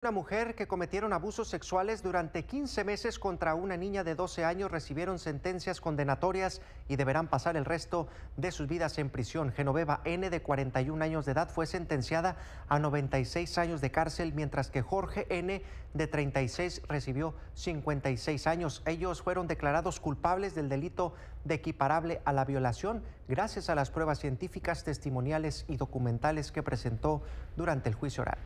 Una mujer que cometieron abusos sexuales durante 15 meses contra una niña de 12 años recibieron sentencias condenatorias y deberán pasar el resto de sus vidas en prisión. Genoveva N, de 41 años de edad, fue sentenciada a 96 años de cárcel, mientras que Jorge N, de 36, recibió 56 años. Ellos fueron declarados culpables del delito de equiparable a la violación gracias a las pruebas científicas, testimoniales y documentales que presentó durante el juicio oral.